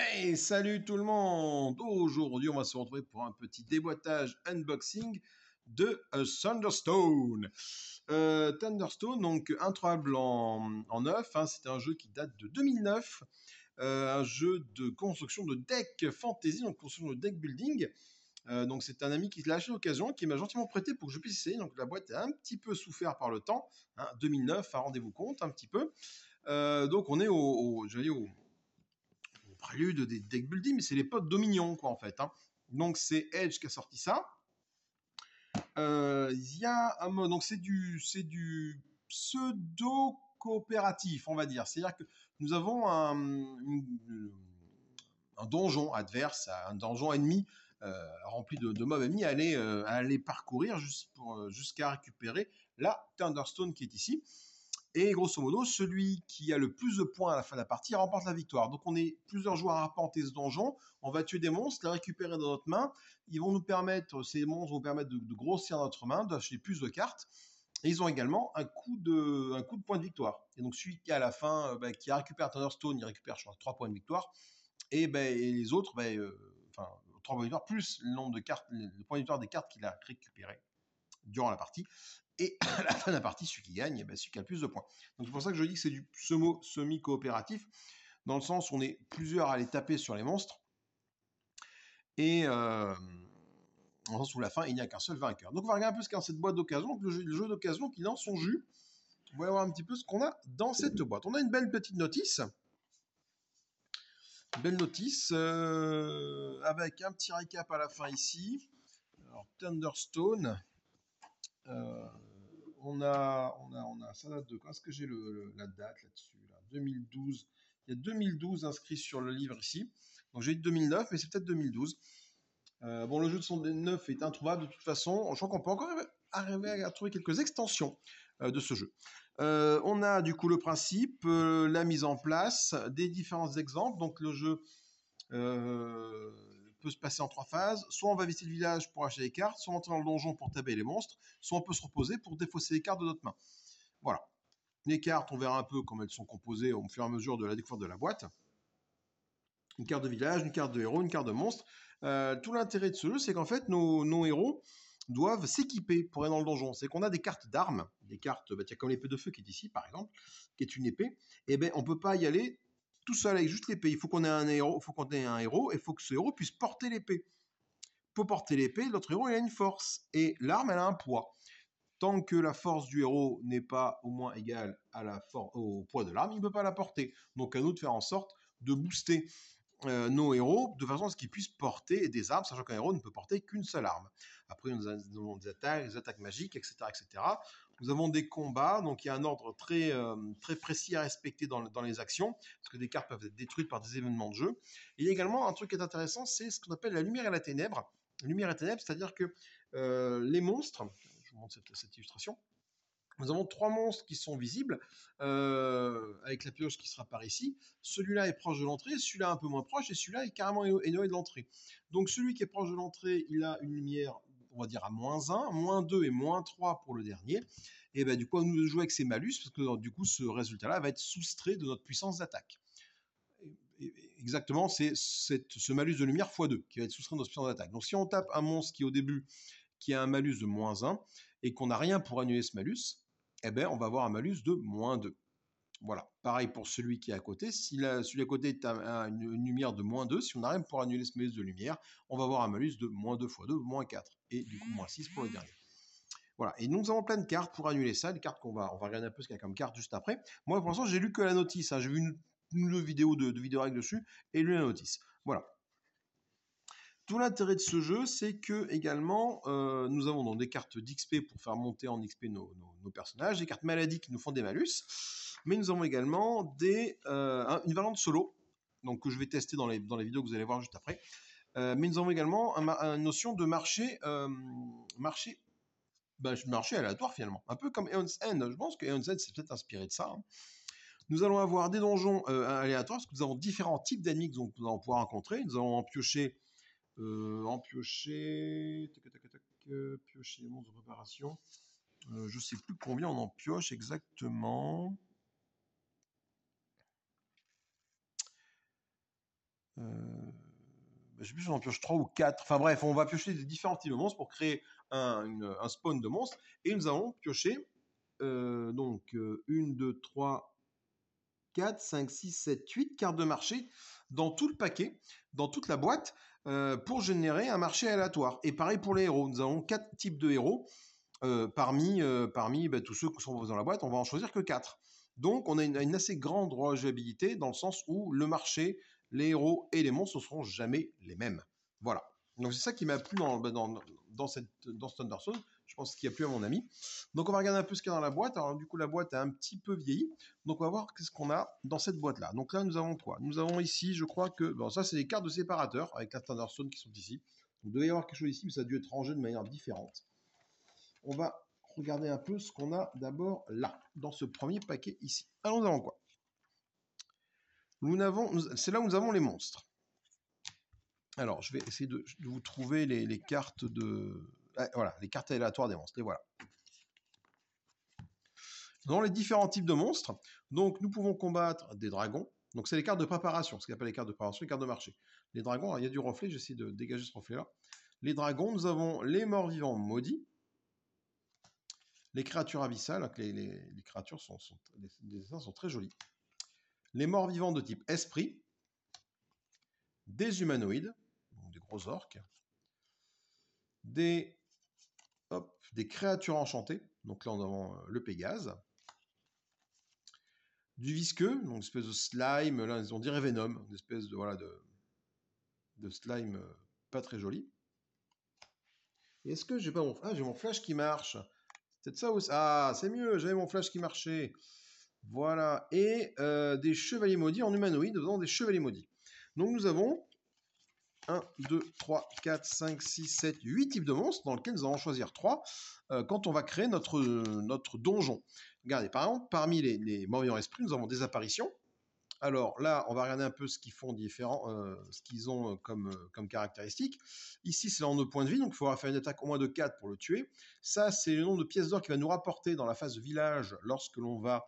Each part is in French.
Hey, salut tout le monde! Aujourd'hui, on va se retrouver pour un petit déboîtage unboxing de euh, Thunderstone. Euh, Thunderstone, donc introuvable en, en neuf, hein. c'est un jeu qui date de 2009, euh, un jeu de construction de deck fantasy, donc construction de deck building. donc c'est un ami qui l'a acheté l'occasion, qui m'a gentiment prêté pour que je puisse essayer. Donc la boîte a un petit peu souffert par le temps, 2009, hein. à hein, rendez-vous compte un petit peu. donc on est au, au, au prélude des deck building, mais c'est les potes Dominion, quoi, en fait. Hein. Donc, c'est Edge qui a sorti ça. Euh, il y a un mode, donc c'est du, du pseudo coopératif, on va dire. C'est-à-dire que nous avons un, euh, un, donjon adverse, un donjon ennemi euh, rempli de, mobs ennemis à aller, à aller parcourir juste pour, jusqu'à récupérer la Thunderstone qui est ici. Et grosso modo, celui qui a le plus de points à la fin de la partie remporte la victoire. Donc on est plusieurs joueurs à arpenter ce donjon, on va tuer des monstres, les récupérer dans notre main, ils vont nous permettre, ces monstres vont nous permettre de, grossir notre main, d'acheter plus de cartes, et ils ont également un coup de, un coup de point de victoire. Et donc celui qui à la fin, euh, bah, qui récupère Thunderstone, il récupère 3 points de victoire, et, bah, les autres, bah, euh, enfin 3 points de victoire, plus le nombre de cartes, le point de victoire des cartes qu'il a récupérées durant la partie, et à la fin de la partie, celui qui gagne, ben, celui qui a le plus de points. Donc c'est pour ça que je dis que c'est du semi-coopératif, dans le sens où on est plusieurs à aller taper sur les monstres. Et euh, le sens où la fin, il n'y a qu'un seul vainqueur. Donc on va regarder un peu ce qu'il y a dans cette boîte d'occasion, le jeu, d'occasion qui lance son jus. On va voir un petit peu ce qu'on a dans cette boîte. On a une belle petite notice. belle notice euh, avec un petit récap à la fin ici. Alors Thunderstone. Euh, on a, on a, on a, ça date de quand Est-ce que j'ai le, la date là-dessus 2012. Il y a 2012 inscrit sur le livre ici. Donc j'ai eu 2009, mais c'est peut-être 2012. Euh, bon, le jeu de son 9 est introuvable de toute façon. Je crois qu'on peut encore arriver à trouver quelques extensions euh, de ce jeu. Euh, on a du coup le principe, la mise en place, des différents exemples. Donc le jeu se passer en trois phases. Soit on va visiter le village pour acheter des cartes, soit on entrer dans le donjon pour taber les monstres, soit on peut se reposer pour défausser les cartes de notre main. Voilà. Les cartes, on verra un peu comment elles sont composées au fur et à mesure de la découverte de la boîte. Une carte de village, une carte de héros, une carte de monstre. Euh, tout l'intérêt de ce jeu, c'est qu'en fait, nos, héros doivent s'équiper pour aller dans le donjon. C'est qu'on a des cartes d'armes, des cartes, bah, a comme l'épée de feu qui est ici, par exemple, qui est une épée. Et eh ben, on peut pas y aller tout seul avec juste l'épée. Il faut qu'on ait un héros, faut qu'on ait un héros, et il faut que ce héros puisse porter l'épée. Pour porter l'épée, notre héros il a une force et l'arme elle a un poids. Tant que la force du héros n'est pas au moins égale à la au poids de l'arme, il ne peut pas la porter. Donc à nous de faire en sorte de booster euh, nos héros de façon à ce qu'ils puissent porter des armes, sachant qu'un héros ne peut porter qu'une seule arme. Après, nous avons des attaques, des attaques magiques, etc., etc. Nous avons des combats, donc il y a un ordre très, euh, très précis à respecter dans, les actions, parce que des cartes peuvent être détruites par des événements de jeu. il y a également un truc qui est intéressant, c'est ce qu'on appelle la lumière et la ténèbre. lumière et ténèbre, c'est-à-dire que euh, les monstres, je vous montre cette, illustration, nous avons trois monstres qui sont visibles, euh, avec la pioche qui sera par ici. Celui-là est proche de l'entrée, celui-là un peu moins proche, et celui-là est carrément éloigné de l'entrée. Donc celui qui est proche de l'entrée, il a une lumière on va dire à moins 1, moins 2 et moins 3 pour le dernier, et ben, du coup, on nous jouer avec ces malus, parce que du coup, ce résultat-là va être soustrait de notre puissance d'attaque. Exactement, c'est ce malus de lumière x2 qui va être soustrait de notre puissance d'attaque. Donc si on tape un monstre qui au début qui a un malus de moins 1 et qu'on n'a rien pour annuler ce malus, eh ben, on va avoir un malus de moins 2. Voilà. Pareil pour celui qui est à côté. Si la, celui à côté est une, lumière de moins 2, si on arrive pour annuler ce malus de lumière, on va avoir un malus de moins 2 fois 2, moins 4. Et du coup, moins 6 pour le dernier. Voilà. Et nous avons plein de cartes pour annuler ça. Des cartes qu'on va, on va regarder un peu ce qu'il y a comme carte juste après. Moi, pour l'instant, j'ai lu que la notice. Hein. J'ai vu une, une, vidéo de, de vidéo dessus et lu la notice. Voilà tout l'intérêt de ce jeu, c'est que également, euh, nous avons des cartes d'XP pour faire monter en XP nos, nos, personnages, des cartes maladies qui nous font des malus. Mais nous avons également des, euh, une variante solo, donc que je vais tester dans les, vidéos que vous allez voir juste après. Euh, mais nous avons également une notion de marché, euh, ben, marché, aléatoire finalement, un peu comme Eon's End. Je pense que Eon's End s'est peut-être inspiré de ça. Hein. Nous allons avoir des donjons aléatoires, parce que nous avons différents types d'ennemis que nous allons pouvoir rencontrer. Nous allons en piocher, en piocher, tac, piocher, de préparation. je sais plus combien on en pioche exactement. Euh, bah, je sais plus, on en pioche 3 ou 4. Enfin bref, on va piocher des différents types de monstres pour créer un, spawn de monstres. Et nous allons piocher... Euh, donc 1, 2, 3, 4, 5, 6, 7, 8 cartes de marché dans tout le paquet, dans toute la boîte, euh, pour générer un marché aléatoire. Et pareil pour les héros. Nous avons 4 types de héros. parmi parmi bah, tous ceux qui sont dans la boîte, on va en choisir que 4. Donc on a une, assez grande rejouabilité dans le sens où le marché les héros et les monstres ne seront jamais les mêmes. Voilà. Donc c'est ça qui m'a plu dans, bah, dans, dans, cette, Je pense qu'il a plus à mon ami. Donc on va regarder un peu ce qu'il y a dans la boîte. Alors du coup la boîte a un petit peu vieilli. Donc on va voir qu'est-ce qu'on a dans cette boîte là. Donc là nous avons quoi Nous avons ici je crois que... Bon ça c'est les cartes de séparateur avec la thunderstone qui sont ici. Donc, il devait y avoir quelque chose ici mais ça a dû être rangé de manière différente. On va regarder un peu ce qu'on a d'abord là, dans ce premier paquet ici. allons nous quoi c'est là où nous avons les monstres. Alors, je vais essayer de, vous trouver les, cartes de... Ah, voilà, les cartes aléatoires des monstres, les voilà. Dans les différents types de monstres, donc nous pouvons combattre des dragons, donc c'est les cartes de préparation, ce qu'on appelle les cartes de préparation, les cartes de marché. Les dragons, il y a du reflet, j'essaie de dégager ce reflet-là. Les dragons, nous avons les morts-vivants maudits, les créatures abyssales, les, créatures sont, sont très jolies les morts vivants de type esprit, des humanoïdes, des gros orques, des, des créatures enchantées, donc là on a euh, le Pégase, du visqueux, donc une espèce de slime, là ils ont dit Venom, une espèce de, voilà, de, slime euh, pas très joli. Est-ce que j'ai pas mon... Ah, j'ai mon flash qui marche. C'est ça Ah, c'est mieux, j'avais mon flash qui marchait. Voilà. Et euh, des chevaliers maudits en humanoïde, dans des chevaliers maudits. Donc nous avons 1, 2, 3, 4, 5, 6, 7, 8 types de monstres, dans lesquels nous allons choisir 3 euh, quand on va créer notre, euh, notre donjon. Regardez, par exemple, parmi les, les en esprits, nous avons des apparitions. Alors là, on va regarder un peu ce qu'ils font différents, ce qu'ils ont comme, comme caractéristiques. Ici, c'est le nombre de points de vie, donc il faudra faire une attaque au moins de 4 pour le tuer. Ça, c'est le nombre de pièces d'or qui va nous rapporter dans la phase village lorsque l'on va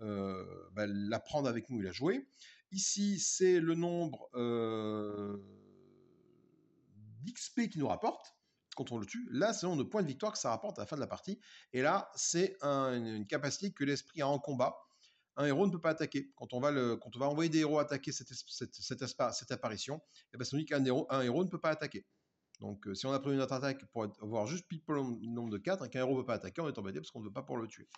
euh, bah, la prendre avec nous et la jouer. Ici, c'est le nombre euh, d'XP qui nous rapporte quand on le tue. Là, c'est le nombre de points de victoire que ça rapporte à la fin de la partie. Et là, c'est une capacité que l'esprit a en combat. Un héros ne peut pas attaquer. Quand on va, quand on va envoyer des héros attaquer cette, cette, apparition, et eh ben, ça nous dit qu'un héros, un héros ne peut pas attaquer. Donc, euh, si on a prévu notre attaque pour avoir juste pile le nombre de 4, hein, qu'un héros ne peut pas attaquer, on est embêté parce qu'on ne veut pas pour le tuer.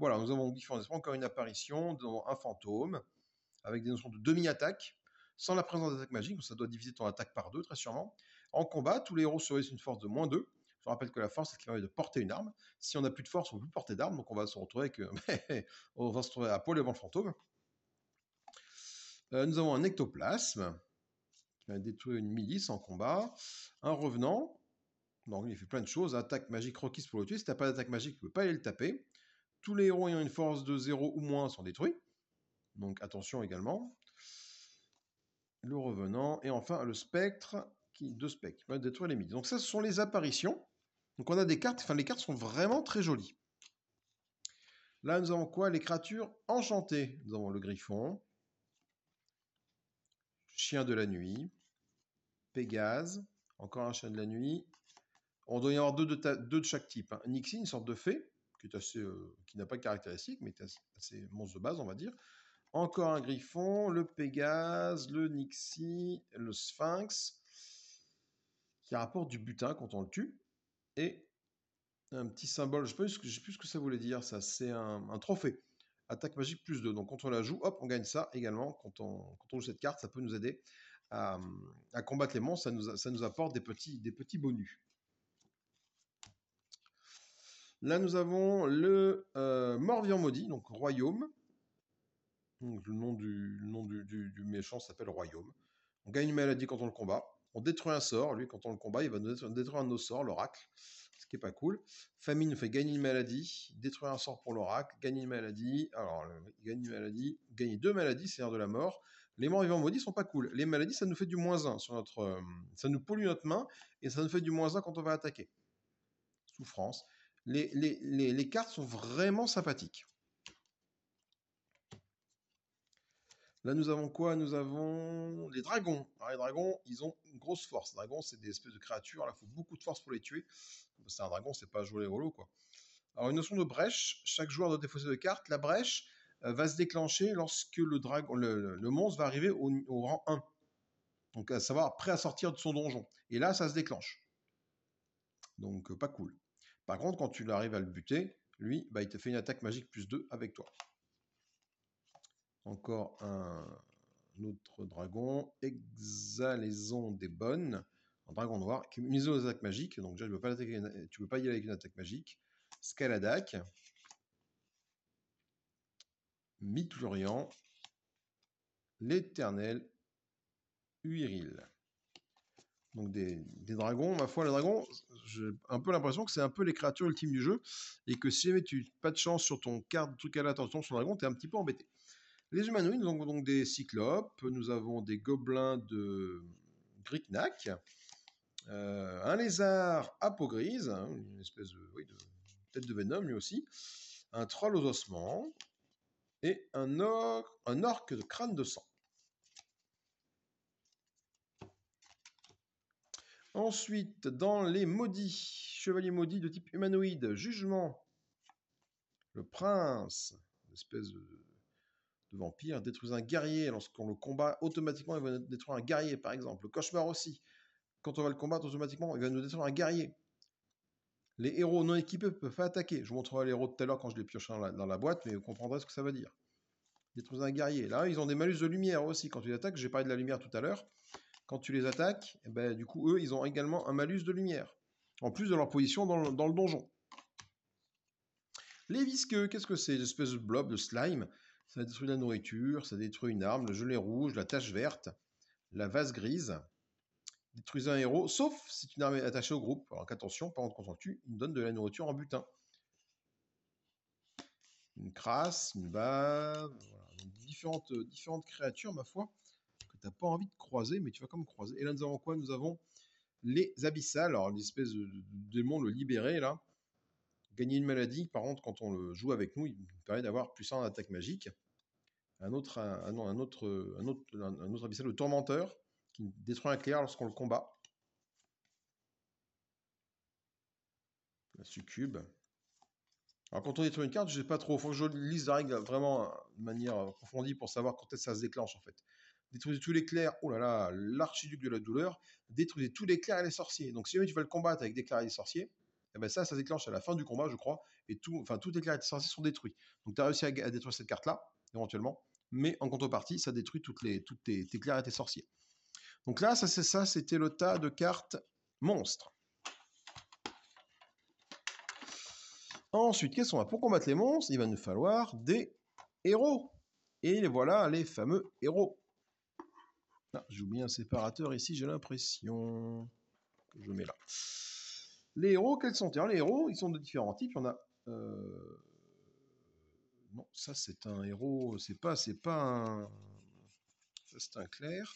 Voilà, nous avons différents encore une apparition, dans un fantôme, avec des notions de demi-attaque, sans la présence d'attaque magique, donc ça doit diviser ton attaque par deux, très sûrement. En combat, tous les héros se une force de moins 2. Je rappelle que la force, c'est ce qui permet de porter une arme. Si on n'a plus de force, on ne peut plus porter d'arme, donc on va se retrouver avec, euh, on va se retrouver à poil devant le fantôme. Euh, nous avons un ectoplasme, qui va détruire une milice en combat. Un revenant, donc il fait plein de choses. Attaque magique requise pour le tuer. Si n'as pas d'attaque magique, tu peux pas aller le taper. Tous les héros ayant une force de 0 ou moins sont détruits. Donc attention également. Le revenant. Et enfin, le spectre, qui, deux spectres, détruire les mythes. Donc ça, ce sont les apparitions. Donc on a des cartes, enfin les cartes sont vraiment très jolies. Là, nous avons quoi Les créatures enchantées. Nous avons le griffon, chien de la nuit, Pégase, encore un chien de la nuit. On doit y avoir deux de, chaque type. Hein. Nixie, une sorte de fée, qui euh, qui n'a pas de caractéristiques, mais qui est assez, monstre de base, on va dire. Encore un griffon, le Pégase, le Nixie, le Sphinx, qui rapporte du butin quand on le tue. Et un petit symbole, je ne sais, plus ce que ça voulait dire, ça, c'est un, trophée. Attaque magique plus 2. Donc quand on la joue, hop, on gagne ça également. Quand on, quand joue cette carte, ça peut nous aider à, combattre les monstres, ça nous, ça nous apporte des petits, des petits bonus. Là, nous avons le Mort euh, Morvian maudit, donc Royaume. le nom du, méchant s'appelle Royaume. On gagne une maladie quand on le combat. On détruit un sort. Lui, quand on le combat, il va détruire un de nos sorts, l'oracle. Ce qui est pas cool. Famine fait gagner une maladie, détruire un sort pour l'oracle, gagner une maladie. Alors, il gagne une maladie, gagner deux maladies, cest à de la mort. Les morts vivants maudits sont pas cool. Les maladies, ça nous fait du moins un. sur notre. Euh, ça nous pollue notre main et ça nous fait du moins un quand on va attaquer. Souffrance les, cartes sont vraiment sympathiques. Là, nous avons quoi Nous avons les dragons. les dragons, ils ont une grosse force. Les dragons, c'est des espèces de créatures. Là, il faut beaucoup de force pour les tuer. C'est un dragon, c'est pas jouer les rouleaux. quoi. Alors, une notion de brèche. Chaque joueur doit défausser des cartes. La brèche euh, va se déclencher lorsque le, dragon, le, monstre va arriver au, rang 1. Donc, à savoir, prêt à sortir de son donjon. Et là, ça se déclenche. Donc, euh, pas cool. Par contre, quand tu arrives à le buter, lui, bah, il te fait une attaque magique plus 2 avec toi. Encore un, autre dragon. Exhalaison des bonnes. Un dragon noir qui mise mis aux attaques magiques. Donc déjà, tu ne peux, pas y aller avec une attaque magique. Scaladac. Mitlurian. L'éternel Uiril donc des, dragons. Ma foi, les dragons, j'ai un peu l'impression que c'est un peu les créatures ultimes du jeu, et que si jamais tu pas de chance sur ton carte, truc à l'attention sur le dragon, t'es un petit peu embêté. Les humanoïdes, nous avons donc des cyclopes, nous avons des gobelins de Grignac, euh, un lézard à peau grise, hein, une espèce de, de, tête de Venom lui aussi, un troll aux ossements, et un, orc un orque de crâne de sang. Ensuite, dans les maudits, chevaliers maudits de type humanoïde, jugement. Le prince, espèce de, vampire, détruit un guerrier. Lorsqu'on le combat, automatiquement, il va détruire un guerrier, par exemple. Le cauchemar aussi. Quand on va le combattre, automatiquement, il va nous détruire un guerrier. Les héros non équipés peuvent pas attaquer. Je vous montrerai les héros tout à l'heure quand je les pioché dans la, dans la boîte, mais vous comprendrez ce que ça veut dire. Détruire un guerrier. Là, ils ont des malus de lumière aussi. Quand ils attaquent, j'ai parlé de la lumière tout à l'heure quand tu les attaques, eh ben, du coup, eux, ils ont également un malus de lumière, en plus de leur position dans le, donjon. Les visqueux, qu'est-ce que c'est espèces de blob, de slime. Ça détruit la nourriture, ça détruit une arme, le gelé rouge, la tache verte, la vase grise. détruis un héros, sauf si une arme est attachée au groupe. Alors attention, par contre, quand que donne de la nourriture en butin. Une crasse, une bave, euh, différentes créatures, ma foi, tu pas envie de croiser, mais tu vas comme croiser. Et là, nous avons quoi Nous avons les abyssales, alors l'espèce de, démon, le libéré, là. Gagner une maladie, par contre, quand on le joue avec nous, il nous permet d'avoir plus attaque magique. Un autre, un, autre, un autre, un autre abyssal, le tourmenteur, qui détruit un clair lorsqu'on le combat. La succube. Alors quand on détruit une carte, je sais pas trop. Faut que je lise la règle vraiment de manière approfondie pour savoir quand est-ce que ça se déclenche en fait détruisez tous les clairs. oh là là, l'archiduc de la douleur, détruisez tous les clairs et les sorciers. Donc si jamais tu vas le combattre avec des clairs et des sorciers, eh ben ça, ça déclenche à la fin du combat, je crois, et tout, enfin, tous les clairs et les sorciers sont détruits. Donc tu as réussi à, détruire cette carte-là, éventuellement, mais en contrepartie, ça détruit toutes les, toutes tes, clairs et tes sorciers. Donc là, ça, c'est ça, c'était le tas de cartes monstres. Ensuite, qu'est-ce qu'on va Pour combattre les monstres, il va nous falloir des héros. Et voilà, les fameux héros. Ah, j'ai oublié un séparateur ici, j'ai l'impression que je mets là. Les héros, quels sont-ils Les héros, ils sont de différents types. Il y en a. Euh, non, ça c'est un héros, c'est pas, c'est pas un. C'est un clair.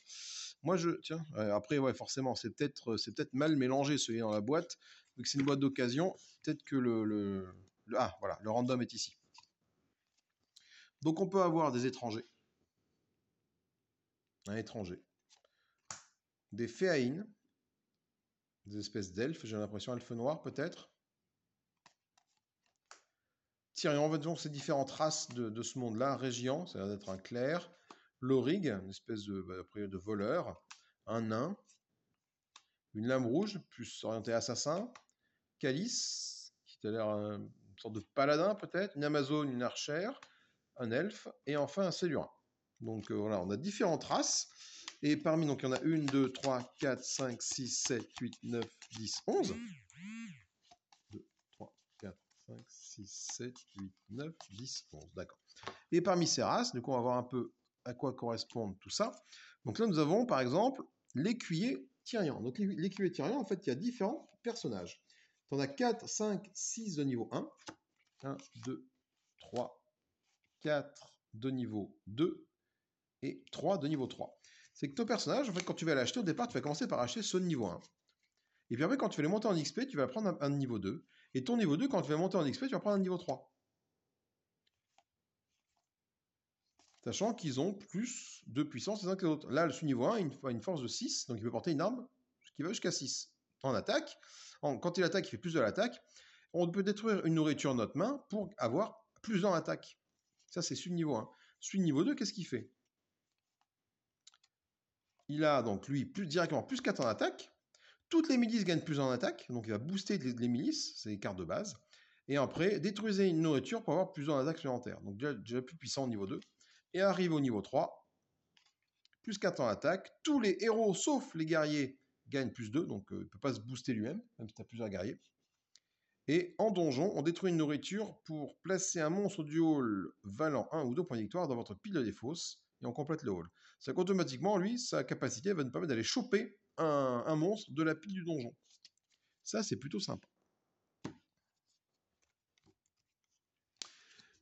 Moi je. Tiens, euh, après, ouais, forcément, c'est peut-être c'est peut-être mal mélangé celui dans la boîte. Vu c'est une boîte d'occasion, peut-être que le. Ah, voilà, le random est ici. Donc on peut avoir des étrangers un étranger. Des féaïnes, des espèces d'elfes, j'ai l'impression, elfes noir, peut-être. Tyrion on va donc ces différentes races de, ce monde-là. Région, ça doit être d'être un clerc. Lorig, une espèce de, bah, de voleur. Un nain. Une lame rouge, plus orientée assassin. Calice, qui a l'air euh, une sorte de paladin peut-être. Une amazone, une archère. Un elfe. Et enfin un sélurin. Donc euh, voilà, on a différentes races. Et parmi, donc il y en a 1, 2, 3, 4, 5, 6, 7, 8, 9, 10, 11. 2, 3, 4, 5, 6, 7, 8, 9, 10, 11. D'accord. Et parmi ces races, du coup, on va voir un peu à quoi correspondent tout ça. Donc là, nous avons par exemple l'écuyer Tyrian. Donc l'écuyer Tyrian, en fait, il y a différents personnages. Tu en as 4, 5, 6 de niveau 1. 1, 2, 3, 4 de niveau 2, et 3 de niveau 3. C'est que ton personnage, en fait, quand tu vas l'acheter, au départ, tu vas commencer par acheter ce niveau 1. Et puis après, quand tu vas les monter en XP, tu vas prendre un, niveau 2. Et ton niveau 2, quand tu vas monter en XP, tu vas prendre un niveau 3. Sachant qu'ils ont plus de puissance les uns que les autres. Là, le sous-niveau 1 a une, force de 6, donc il peut porter une arme qui va jusqu'à 6. En attaque, quand il attaque, il fait plus de l'attaque. On peut détruire une nourriture en notre main pour avoir plus en attaque. Ça, c'est sous-niveau 1. Sous-niveau 2, qu'est-ce qu'il fait il a donc lui plus directement plus 4 en attaque. Toutes les milices gagnent plus en attaque, donc il va booster les, milices, c'est les cartes de base. Et après, détruisez une nourriture pour avoir plus en attaque supplémentaire. Donc déjà, plus puissant au niveau 2. Et arrive au niveau 3, plus 4 en attaque. Tous les héros, sauf les guerriers, gagnent plus 2, donc euh, il ne peut pas se booster lui-même, même si tu as plusieurs guerriers. Et en donjon, on détruit une nourriture pour placer un monstre du hall valant 1 ou 2 points de victoire dans votre pile de défausse et on complète le hall. C'est qu'automatiquement, lui, sa capacité va nous permettre d'aller choper un, monstre de la pile du donjon. Ça, c'est plutôt sympa.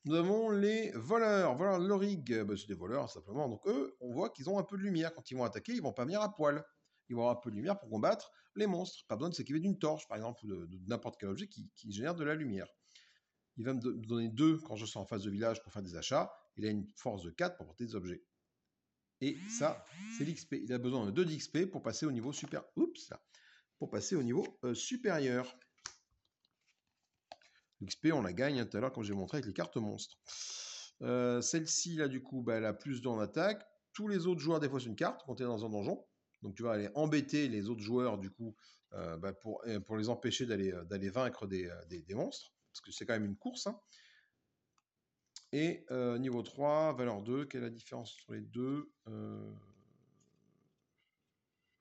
Nous avons les voleurs, voleurs de Lorig. Eh ben, c'est des voleurs, simplement. Donc, eux, on voit qu'ils ont un peu de lumière. Quand ils vont attaquer, ils vont pas venir à poil. Ils vont avoir un peu de lumière pour combattre les monstres. Pas besoin de s'équiper d'une torche, par exemple, ou de, n'importe quel objet qui, génère de la lumière. Il va me donner deux quand je suis en face de village pour faire des achats. Il a une force de 4 pour porter des objets. Et ça, c'est l'XP. Il a besoin de 2 d'XP pour passer au niveau super. Oups, Pour passer au niveau euh, supérieur. L'XP, on la gagne hein, tout à l'heure, comme j'ai montré avec les cartes monstres. Euh, celle-ci, là, du coup, bah, elle a plus d'en attaque. Tous les autres joueurs des fois, c'est une carte quand tu es dans un donjon. Donc, tu vas aller embêter les autres joueurs, du coup, euh, bah, pour, les empêcher d'aller vaincre des, monstres. Parce que c'est quand même une course. Hein. Et euh, niveau 3, valeur 2, quelle est la différence entre les deux euh,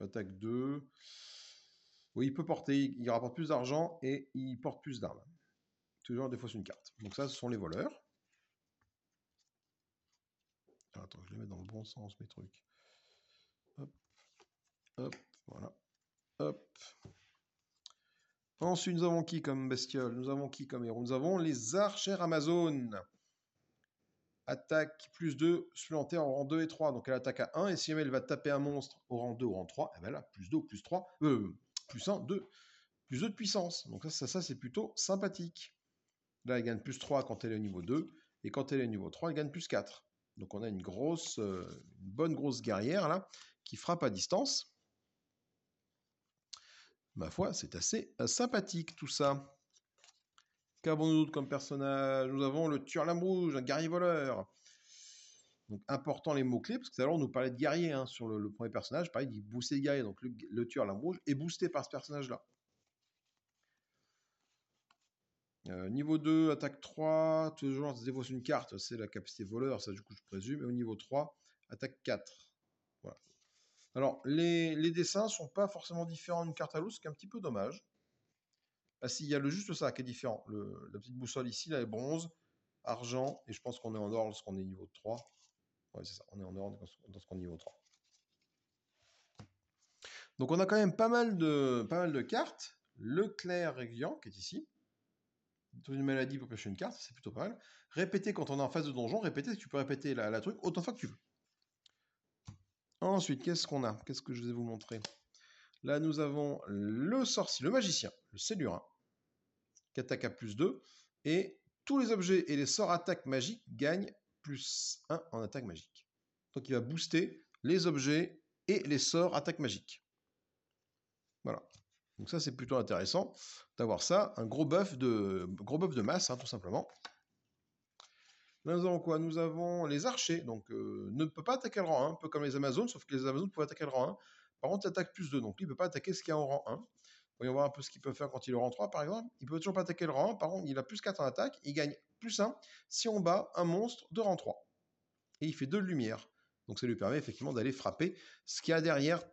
Attaque 2. Oui, il peut porter, il, rapporte plus d'argent et il porte plus d'armes. Toujours des fois une carte. Donc ça, ce sont les voleurs. Ah, attends, je les mets dans le bon sens, mes trucs. Hop, hop, voilà. Hop. Ensuite, nous avons qui comme bestiole Nous avons qui comme héros Nous avons les archers Amazon attaque plus 2, supplémentaire au rang 2 et 3. Donc elle attaque à 1, et si elle va taper un monstre au rang 2 au rang 3, elle a plus 2 ou plus 3, euh, plus 1, 2, plus 2 de puissance. Donc ça, ça, c'est plutôt sympathique. Là, elle gagne plus 3 quand elle est au niveau 2, et quand elle est au niveau 3, elle gagne plus 4. Donc on a une grosse, euh, une bonne grosse guerrière là, qui frappe à distance. Ma foi, c'est assez euh, sympathique tout ça. Qu'avons-nous d'autre comme personnage Nous avons le tueur lame rouge, un guerrier voleur. Donc important les mots-clés, parce que tout à l'heure on nous parlait de guerrier hein, sur le, premier personnage, pareil, il booster le guerrier, donc le, tueur lame rouge est boosté par ce personnage-là. Euh, niveau 2, attaque 3, toujours, on une carte, c'est la capacité voleur, ça du coup je présume, et au niveau 3, attaque 4. Voilà. Alors, les, les dessins sont pas forcément différents d'une carte à l'autre, ce qui est un petit peu dommage. Bah, si il y a le juste ça qui est différent. la petite boussole ici, là, est bronze, argent, et je pense qu'on est en or lorsqu'on est niveau 3. Ouais, c'est ça, on est en or lorsqu'on est niveau 3. Donc on a quand même pas mal de, pas mal de cartes. Le clair réguliant, qui est ici. une maladie pour pêcher une carte, c'est plutôt pas mal. Répéter quand on est en phase de donjon, répéter, tu peux répéter la, truc autant de fois que tu veux. Ensuite, qu'est-ce qu'on a Qu'est-ce que je vais vous montrer Là, nous avons le sorcier, le magicien, le cellulaire qui attaque à plus 2. Et tous les objets et les sorts attaque magique gagnent plus 1 en attaque magique. Donc il va booster les objets et les sorts attaque magique. Voilà. Donc ça c'est plutôt intéressant d'avoir ça, un gros buff de, gros de masse, hein, tout simplement. Nous avons quoi Nous avons les archers, donc euh, ne peut pas attaquer le rang 1, un peu comme les Amazones, sauf que les Amazones peuvent attaquer le rang 1. Par contre, il attaque plus 2, donc lui, il ne peut pas attaquer ce qu'il y a en rang 1. Voyons voir un peu ce qu'il peut faire quand il est rang 3, par exemple. Il peut toujours pas attaquer le rang Par contre, il a plus 4 en attaque. Il gagne plus 1 si on bat un monstre de rang 3. Et il fait 2 lumières. Donc ça lui permet effectivement d'aller frapper ce qu'il y a derrière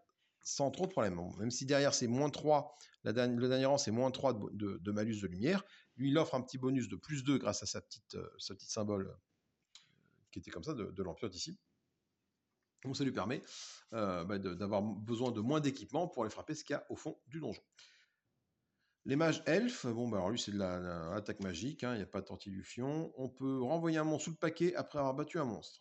sans trop de problème. Même si derrière c'est moins 3, le dernier rang c'est moins 3 de, malus de lumière, lui il offre un petit bonus de plus 2 grâce à sa petite, euh, symbole euh, qui était comme ça de, de ici. Donc ça lui permet euh, bah, d'avoir besoin de moins d'équipement pour aller frapper ce qu'il y a au fond du donjon. Les mages elfes, bon, bah alors lui, c'est de la, attaque magique, hein, il n'y a pas de fion. On peut renvoyer un monstre sous le paquet après avoir battu un monstre.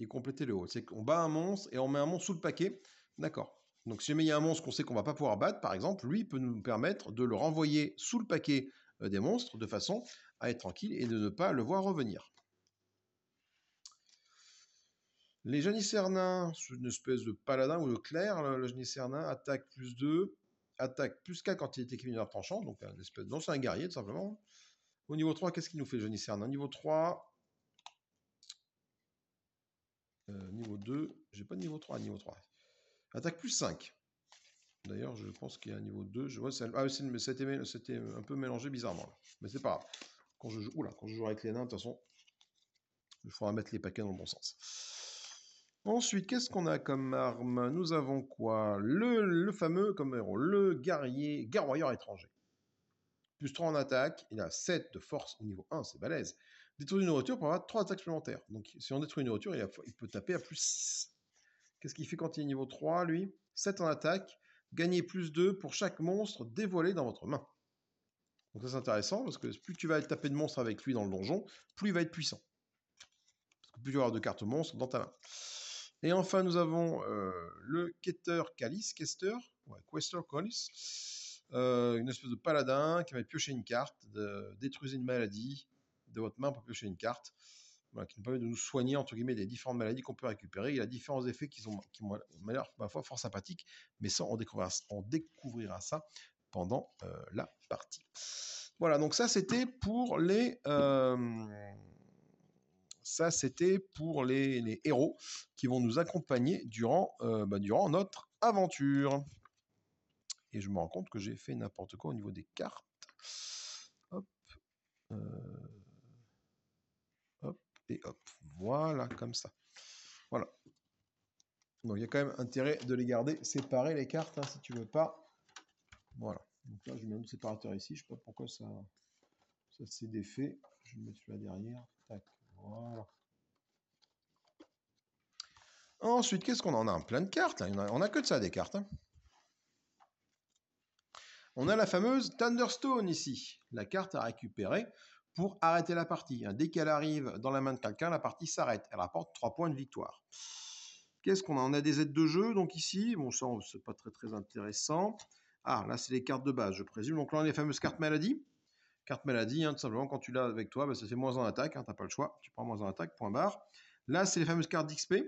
Et compléter le haut. C'est qu'on bat un monstre et on met un monstre sous le paquet. D'accord. Donc si jamais il y a un monstre qu'on sait qu'on va pas pouvoir battre, par exemple, lui peut nous permettre de le renvoyer sous le paquet euh, des monstres de façon à être tranquille et de ne pas le voir revenir. Les c'est une espèce de paladin ou de clair. le, Janissernin attaque plus 2, attaque plus 4 quand il est équipé d'une donc un espèce. Non, c'est un guerrier, tout simplement. Au niveau 3, qu'est-ce qu'il nous fait, Johnny Cern Un niveau 3. Euh, niveau 2. J'ai pas de niveau 3, niveau 3. Attaque plus 5. D'ailleurs, je pense qu'il y a un niveau 2. Je vois, ah, c'était un peu mélangé bizarrement. Mais c'est pas grave. Quand je joue, quand je joue avec les nains, de toute façon, il faudra mettre les paquets dans le bon sens. Ensuite, qu'est-ce qu'on a comme arme Nous avons quoi le, fameux, comme héros, le guerrier, guerroyeur étranger. Plus 3 en attaque, il a 7 de force au niveau 1, c'est balèze. Détruit une nourriture pour avoir 3 attaques supplémentaires. Donc si on détruit une nourriture, il, peut taper à plus 6. Qu'est-ce qu'il fait quand il est niveau 3, lui 7 en attaque, gagner plus 2 pour chaque monstre dévoilé dans votre main. Donc ça c'est intéressant, parce que plus tu vas taper de monstres avec lui dans le donjon, plus il va être puissant. Parce que plus tu vas avoir de cartes monstres dans ta main. Et enfin, nous avons euh, le Keter Calis, Kester, ouais, Quester Calis, euh, une espèce de paladin qui va piocher une carte, de, détruire une maladie de votre main pour piocher une carte, qui nous permet de nous soigner entre guillemets des différentes maladies qu'on peut récupérer. Il a différents effets qui, sont, qui ont ma fort sympathiques, mais ça on découvrira, ça pendant euh, la partie. Voilà, donc ça c'était pour les ça, c'était pour les, héros qui vont nous accompagner durant, euh, bah, durant notre aventure. Et je me rends compte que j'ai fait n'importe quoi au niveau des cartes. Hop. Euh, hop et hop. Voilà, comme ça. Voilà. Donc il y a quand même intérêt de les garder séparés, les cartes, hein, si tu veux pas. Voilà. Donc là, je mets un séparateur ici. Je ne sais pas pourquoi ça, ça s'est défait. Je vais le là derrière. Ensuite, qu'est-ce qu'on en a Plein de cartes. On a que de ça, des cartes. Hein. On a la fameuse Thunderstone ici, la carte à récupérer pour arrêter la partie. Hein, dès qu'elle arrive dans la main de quelqu'un, la partie s'arrête. Elle apporte 3 points de victoire. Qu'est-ce qu'on a On a des aides de jeu, donc ici, bon ça c'est pas très très intéressant. Ah, là c'est les cartes de base, je présume. Donc là on a les fameuses cartes maladie carte maladie, hein, tout simplement, quand tu l'as avec toi, bah, ça fait moins en attaque, hein, tu n'as pas le choix, tu prends moins en attaque, point barre. Là, c'est les fameuses cartes d'XP,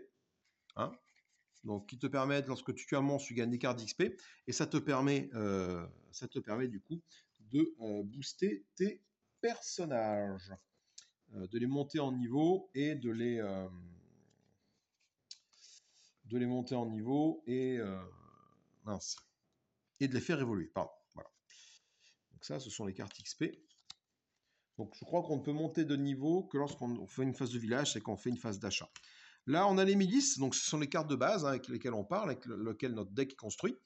hein. donc qui te permettent, lorsque tu tues un tu gagnes des cartes d'XP, et ça te permet, euh, ça te permet du coup de euh, booster tes personnages, euh, de les monter en niveau et de les, de les monter en niveau et mince, et de les faire évoluer. Pardon, voilà. Donc ça, ce sont les cartes XP. Donc je crois qu'on ne peut monter de niveau que lorsqu'on fait une phase de village et qu'on fait une phase d'achat. Là, on a les milices, donc ce sont les cartes de base hein, avec lesquelles on parle, avec lesquelles notre deck est construit.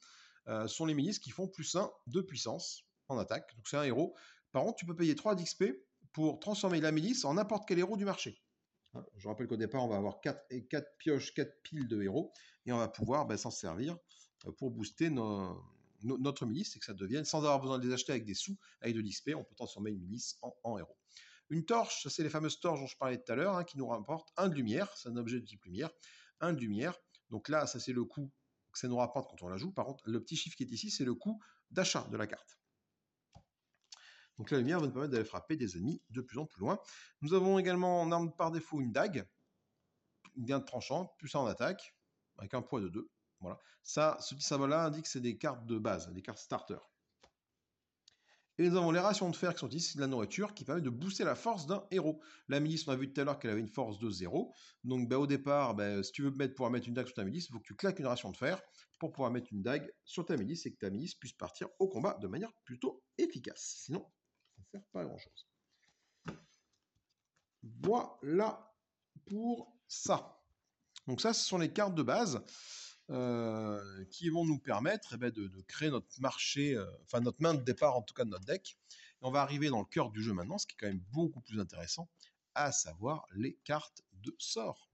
Euh, sont les milices qui font plus 1 de puissance en attaque. Donc c'est un héros. Par contre, tu peux payer 3 d'XP pour transformer la milice en n'importe quel héros du marché. Hein, je rappelle qu'au départ, on va avoir 4, pioches, 4 piles de héros, et on va pouvoir ben, s'en servir euh, pour booster nos, notre milice, c'est que ça devienne, sans avoir besoin de les acheter avec des sous, avec de l'XP, on peut transformer une milice en, héros. Une torche, ça c'est les fameuses torches dont je parlais tout à l'heure, hein, qui nous rapporte un de lumière, c'est un objet de type lumière, un de lumière. Donc là, ça c'est le coût que ça nous rapporte quand on la joue. Par contre, le petit chiffre qui est ici, c'est le coût d'achat de la carte. Donc la lumière va nous permettre d'aller frapper des ennemis de plus en plus loin. Nous avons également en arme par défaut une dague, une gain de tranchant, plus ça en attaque, avec un poids de 2. Voilà. Ça, ce petit symbole-là indique que c'est des cartes de base, des cartes starter. Et nous avons les rations de fer qui sont ici de la nourriture qui permet de booster la force d'un héros. La milice, on a vu tout à l'heure qu'elle avait une force de 0. Donc ben, au départ, ben, si tu veux mettre, pouvoir mettre une dague sur ta milice, il faut que tu claques une ration de fer pour pouvoir mettre une dague sur ta milice et que ta milice puisse partir au combat de manière plutôt efficace. Sinon, ça ne sert pas à grand-chose. Voilà pour ça. Donc ça, ce sont les cartes de base. Euh, qui vont nous permettre eh ben, de, créer notre marché, euh, enfin notre main de départ en tout cas de notre deck. Et on va arriver dans le cœur du jeu maintenant, ce qui est quand même beaucoup plus intéressant, à savoir les cartes de sort.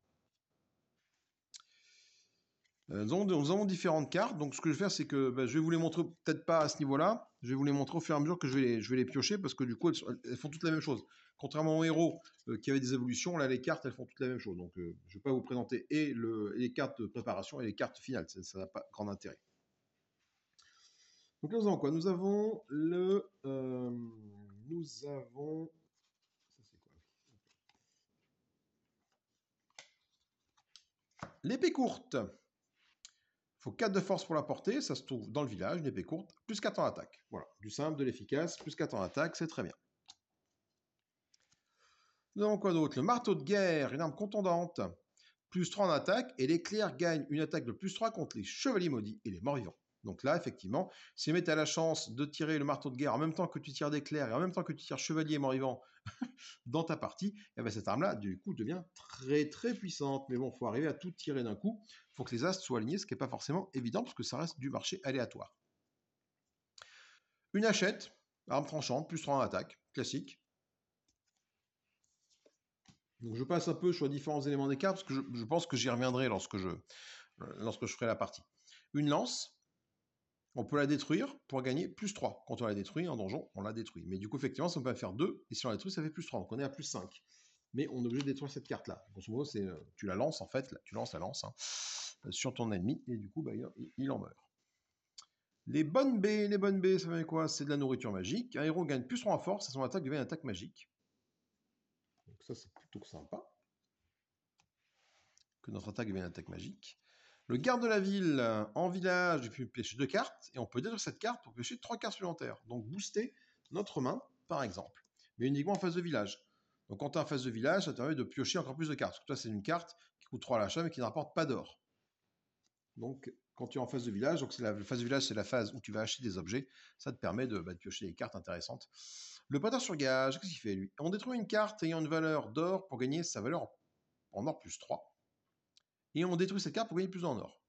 Euh, nous, avons, différentes cartes. Donc, ce que je vais faire, c'est que ben, je vais vous les montrer, peut-être pas à ce niveau-là. Je vais vous les montrer au fur et à mesure que je vais les, piocher parce que du coup, elles, font toutes la même chose. Contrairement aux héros euh, qui avaient des évolutions, là, les cartes, elles font toutes la même chose. Donc, euh, je ne vais pas vous présenter et, les cartes de préparation et les cartes finales. Ça n'a pas grand intérêt. Donc, nous avons quoi Nous avons le. nous avons. Ça, c'est quoi L'épée courte faut 4 de force pour la porter, ça se trouve dans le village, une épée courte, plus 4 en attaque. Voilà, du simple, de l'efficace, plus 4 en attaque, c'est très bien. Nous avons quoi d'autre Le marteau de guerre, une arme contondante, plus 3 en attaque, et l'éclair gagne une attaque de plus 3 contre les chevaliers maudits et les morts-vivants. Donc là, effectivement, si tu as la chance de tirer le marteau de guerre en même temps que tu tires d'éclair et en même temps que tu tires chevalier mort-vivant dans ta partie, eh ben, cette arme-là, du coup, devient très très puissante. Mais bon, faut arriver à tout tirer d'un coup. faut que les astres soient alignés, ce qui n'est pas forcément évident parce que ça reste du marché aléatoire. Une hachette, arme tranchante, plus 3 en attaque, classique. Donc je passe un peu sur les différents éléments des cartes parce que je, pense que j'y reviendrai lorsque je, euh, lorsque je ferai la partie. Une lance, on peut la détruire pour gagner plus 3. Quand on la détruit, en donjon, on la détruit. Mais du coup, effectivement, ça on peut faire 2, et si on la détruit, ça fait plus 3. Donc on est à plus 5. Mais on est obligé de détruire cette carte-là. En ce c'est, euh, tu la lances, en fait, tu lances la lance hein, euh, sur ton ennemi, et du coup, bah, il, en meurt. Les bonnes baies, les bonnes baies, ça fait quoi C'est de la nourriture magique. Un héros gagne plus 3 en force, et son attaque devient une attaque magique. Donc ça, c'est plutôt sympa. Que notre attaque devient une attaque magique. Le garde de la ville euh, en village peut piocher deux cartes, et on peut détruire cette carte pour piocher trois cartes supplémentaires. Donc booster notre main, par exemple, mais uniquement en phase de village. Donc quand tu es en phase de village, ça te permet de piocher encore plus de cartes. Parce que toi, c'est une carte qui coûte 3 à l'achat, mais qui ne rapporte pas d'or. Donc quand tu es en phase de village, donc c'est la phase de village, c'est la phase où tu vas acheter des objets, ça te permet de, bah, piocher des cartes intéressantes. Le poteur sur gage, qu'est-ce qu'il fait lui On détruit une carte ayant une valeur d'or pour gagner sa valeur en or plus 3 et on détruit cette carte pour gagner plus en or.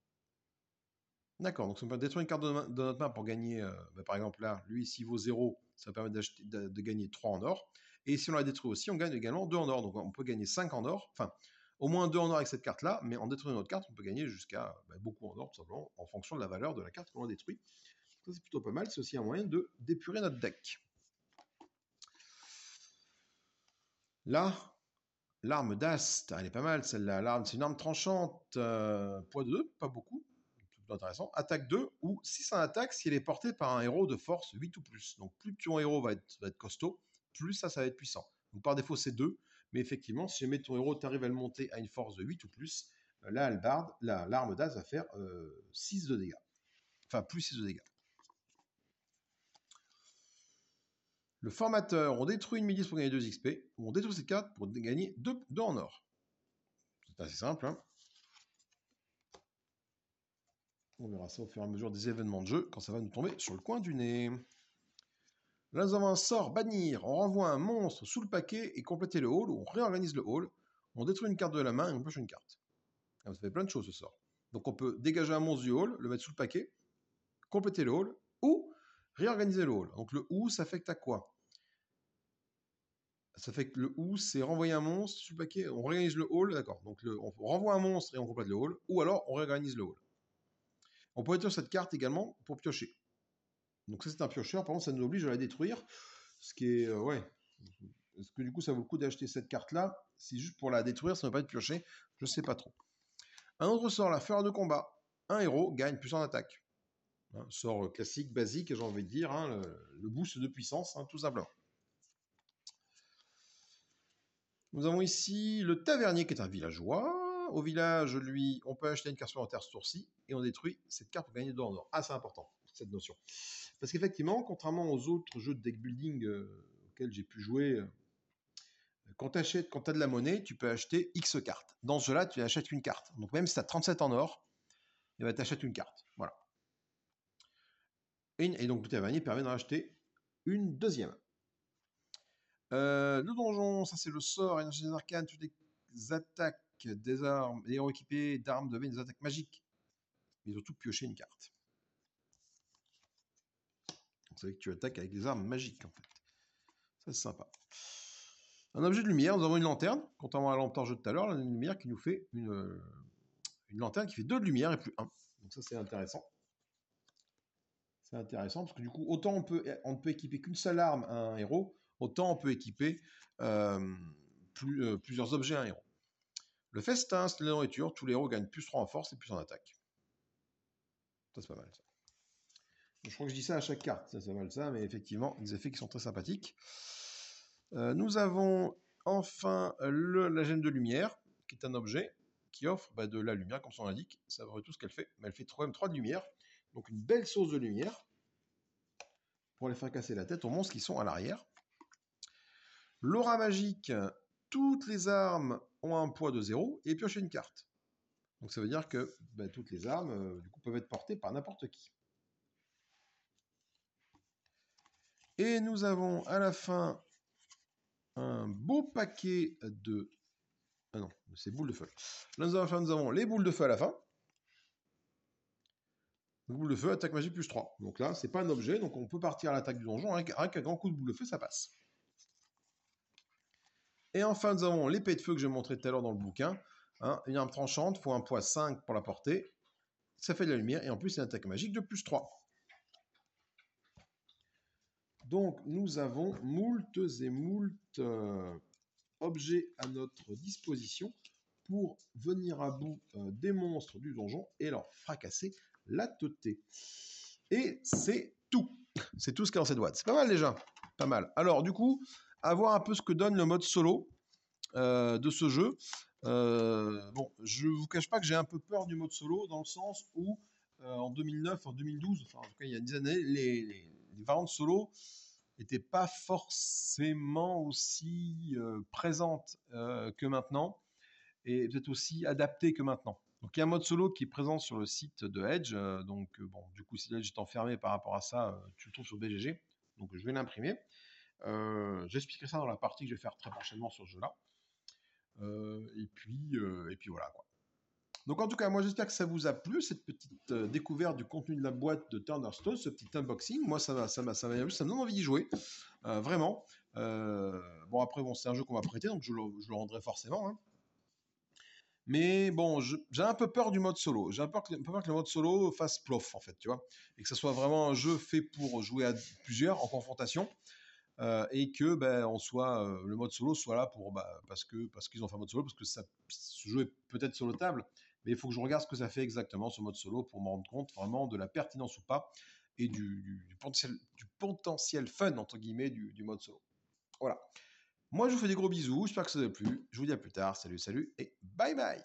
D'accord, donc on peut détruire une carte de, notre main pour gagner, euh, bah, par exemple là, lui s'il vaut 0, ça permet d'acheter de, gagner 3 en or. Et si on la détruit aussi, on gagne également 2 en or. Donc on peut gagner 5 en or, enfin au moins 2 en or avec cette carte-là, mais en détruisant notre carte, on peut gagner jusqu'à bah, beaucoup en or, tout simplement, en fonction de la valeur de la carte qu'on a détruit. Ça c'est plutôt pas mal, c'est aussi un moyen de d'épurer notre deck. Là, L'arme d'Ast, elle est pas mal celle-là. L'arme, c'est une arme tranchante, euh, poids 2, pas beaucoup, tout intéressant. Attaque 2, ou si ça attaque, si elle est portée par un héros de force 8 ou plus. Donc plus ton héros va être, costaud, plus ça, ça va être puissant. Donc par défaut, c'est 2, mais effectivement, si jamais ton héros t'arrive à le monter à une force de 8 ou plus, euh, là, l'arme d'As va faire 6 euh, de dégâts. Enfin, plus 6 de dégâts. Le formateur, on détruit une milice pour gagner 2 XP, on détruit cette carte pour gagner 2, en or. C'est assez simple. Hein. on verra ça au fur et à mesure des événements de jeu, quand ça va nous tomber sur le coin du nez. Là, nous avons un sort, bannir. On renvoie un monstre sous le paquet et compléter le hall, on réorganise le hall, on détruit une carte de la main et on pioche une carte. Ah, ça fait plein de choses ce sort. Donc on peut dégager un monstre du hall, le mettre sous le paquet, compléter le hall, ou réorganiser le hall. Donc le ou s'affecte à quoi ça fait que le ou, c'est renvoyer un monstre sur le paquet, on réorganise le hall, d'accord. Donc le, on renvoie un monstre et on complète le hall, ou alors on réorganise le hall. On peut utiliser cette carte également pour piocher. Donc ça c'est un piocheur, par contre ça nous oblige à la détruire, ce qui est... Euh, ouais. Est-ce que du coup ça vaut le coup d'acheter cette carte-là Si juste pour la détruire, ça ne va pas être pioché, je sais pas trop. Un autre sort, la fureur de combat. Un héros gagne plus en attaque. Un hein, sort euh, classique, basique, j'ai envie de dire, hein, le, boost de puissance, hein, tout simplement. Nous avons ici le tavernier qui est un villageois. Au village, lui, on peut acheter une carte supplémentaire tour-ci et on détruit cette carte pour gagner de l'or en or. Ah, important, cette notion. Parce qu'effectivement, contrairement aux autres jeux de deck building euh, auxquels j'ai pu jouer, euh, quand tu as de la monnaie, tu peux acheter X cartes. Dans cela, tu achètes une carte. Donc même si tu as 37 en or, eh ben, tu achètes une carte. Voilà. Et, et donc le tavernier permet d'en acheter une deuxième. Euh, le donjon, ça c'est le sort, énergie des arcanes, toutes les attaques des armes, les héros équipés d'armes deviennent des attaques magiques. Ils ont tout pioché une carte. Vous savez que tu attaques avec des armes magiques en fait. Ça c'est sympa. Un objet de lumière, nous avons une lanterne, contrairement à la lampe torche de tout à l'heure, une lumière qui nous fait une, euh, lanterne qui fait deux de lumière et plus un. Donc ça c'est intéressant. C'est intéressant parce que du coup, autant on on ne peut équiper qu'une seule arme à un héros, autant on peut équiper plusieurs objets à un héros. Le festin, c'est la nourriture, tous les héros gagnent plus 3 en force et plus en attaque. Ça, c'est pas mal, ça. Je crois que je dis ça à chaque carte, ça, c'est pas mal, ça, mais effectivement, des effets qui sont très sympathiques. Euh, nous avons enfin la gemme de lumière, qui est un objet qui offre bah, de la lumière, comme son indique, ça veut tout ce qu'elle fait, mais elle fait 3 même 3 de lumière, donc une belle source de lumière, pour les faire casser la tête aux monstres qui sont à l'arrière. L'aura magique, toutes les armes ont un poids de 0 et piocher une carte. Donc ça veut dire que ben, toutes les armes euh, peuvent être portées par n'importe qui. Et nous avons à la fin un beau paquet de... Ah non, c'est boules de feu. Là, nous avons, les boules de feu à la fin. boule de feu, attaque magique plus 3. Donc là, c'est pas un objet, donc on peut partir à l'attaque du donjon. avec un grand coup de boule de feu, ça passe. Et enfin, nous avons l'épée de feu que j'ai montré tout à l'heure dans le bouquin. Hein. une arme tranchante, faut un poids 5 pour la porter. Ça fait de la lumière et en plus, c'est une attaque magique de plus 3. Donc, nous avons moultes et moultes euh, objets à notre disposition pour venir à bout euh, des monstres du donjon et leur fracasser la teuté. Et c'est tout. C'est tout ce qu'il y a dans cette boîte. C'est pas mal déjà. Pas mal. Alors, du coup, à voir un peu ce que donne le mode solo euh, de ce jeu. Euh, bon, je vous cache pas que j'ai un peu peur du mode solo dans le sens où euh, en 2009, en 2012, enfin en tout cas il y a des années, les, variantes solo n'étaient pas forcément aussi euh, présentes que maintenant et peut-être aussi adaptées que maintenant. Donc il y a un mode solo qui est présent sur le site de Edge. donc bon, du coup si Edge est enfermé par rapport à ça, tu le trouves sur BGG. Donc je vais l'imprimer. Euh, j'expliquerai ça dans la partie que je vais faire très prochainement sur ce jeu-là. Euh, et, puis, euh, et puis voilà quoi. Donc en tout cas, moi j'espère que ça vous a plu, cette petite découverte du contenu de la boîte de Thunderstone, ce petit unboxing. Moi ça m'a ça m'a ça m'a ça me donne envie d'y jouer, vraiment. bon après bon c'est un jeu qu'on m'a prêté donc je le, rendrai forcément. Hein. Mais bon, j'ai un peu peur du mode solo. J'ai un, peu peur que le mode solo fasse plof en fait, tu vois, et que ce soit vraiment un jeu fait pour jouer à plusieurs en confrontation. Euh, et que ben, on soit, euh, le mode solo soit là pour, ben parce que parce qu'ils ont fait un mode solo, parce que ça, ce jeu est peut-être sur le table, mais il faut que je regarde ce que ça fait exactement ce mode solo pour me rendre compte vraiment de la pertinence ou pas et du, potentiel, du potentiel, fun entre guillemets du, mode solo. Voilà. Moi, je vous fais des gros bisous. J'espère que ça vous a plu. Je vous dis à plus tard. Salut, salut et bye bye.